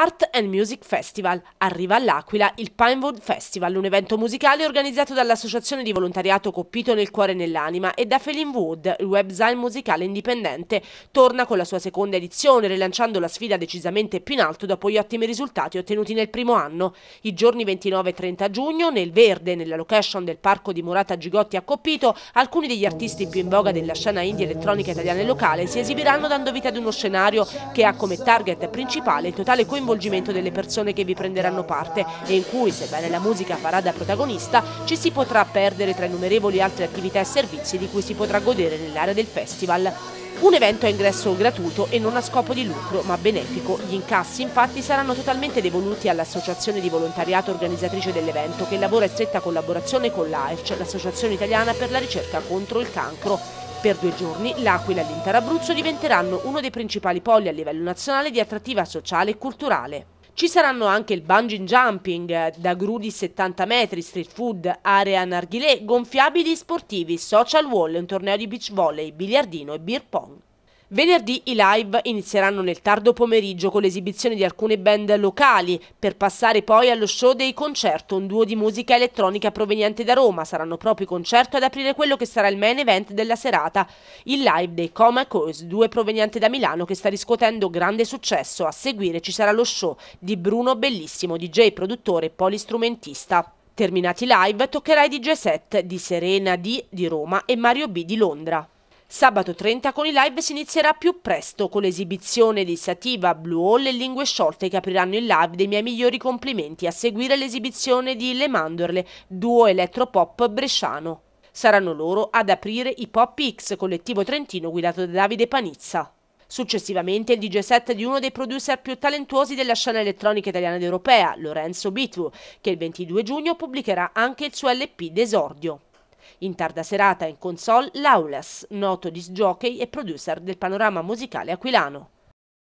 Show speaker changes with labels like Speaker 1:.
Speaker 1: Art and Music Festival. Arriva all'Aquila il Pinewood Festival, un evento musicale organizzato dall'associazione di volontariato Coppito nel cuore e nell'anima e da Feline Wood, il website musicale indipendente. Torna con la sua seconda edizione, rilanciando la sfida decisamente più in alto dopo gli ottimi risultati ottenuti nel primo anno. I giorni 29 e 30 giugno, nel Verde, nella location del parco di Murata Gigotti a Coppito, alcuni degli artisti più in voga della scena indie elettronica italiana e locale si esibiranno dando vita ad uno scenario che ha come target principale il totale coinvolgimento coinvolgimento delle persone che vi prenderanno parte e in cui, sebbene la musica farà da protagonista, ci si potrà perdere tra innumerevoli altre attività e servizi di cui si potrà godere nell'area del festival. Un evento a ingresso gratuito e non a scopo di lucro, ma benefico. Gli incassi infatti saranno totalmente devoluti all'associazione di volontariato organizzatrice dell'evento che lavora in stretta collaborazione con l'AERC, l'Associazione Italiana per la ricerca contro il cancro. Per due giorni l'Aquila e l'intero Abruzzo diventeranno uno dei principali poli a livello nazionale di attrattiva sociale e culturale. Ci saranno anche il bungee jumping, da grudi 70 metri, street food, area narghilè, gonfiabili sportivi, social wall, un torneo di beach volley, biliardino e beer pong. Venerdì i live inizieranno nel tardo pomeriggio con l'esibizione di alcune band locali, per passare poi allo show dei concerto, un duo di musica elettronica proveniente da Roma. Saranno proprio i concerto ad aprire quello che sarà il main event della serata, il live dei Coma Coes, due provenienti da Milano che sta riscuotendo grande successo. A seguire ci sarà lo show di Bruno Bellissimo, DJ, produttore e polistrumentista. Terminati i live, toccherà i DJ set di Serena D di Roma e Mario B di Londra. Sabato 30 con i live si inizierà più presto con l'esibizione di Sativa, Blue Hall e Lingue Sciolte che apriranno il live dei miei migliori complimenti a seguire l'esibizione di Le Mandorle, duo elettropop bresciano. Saranno loro ad aprire i Pop X, collettivo trentino guidato da Davide Panizza. Successivamente il DJ set di uno dei producer più talentuosi della scena elettronica italiana ed europea, Lorenzo Bitwu, che il 22 giugno pubblicherà anche il suo LP Desordio. In tarda serata in console Laulas, noto disc jockey e producer del panorama musicale aquilano.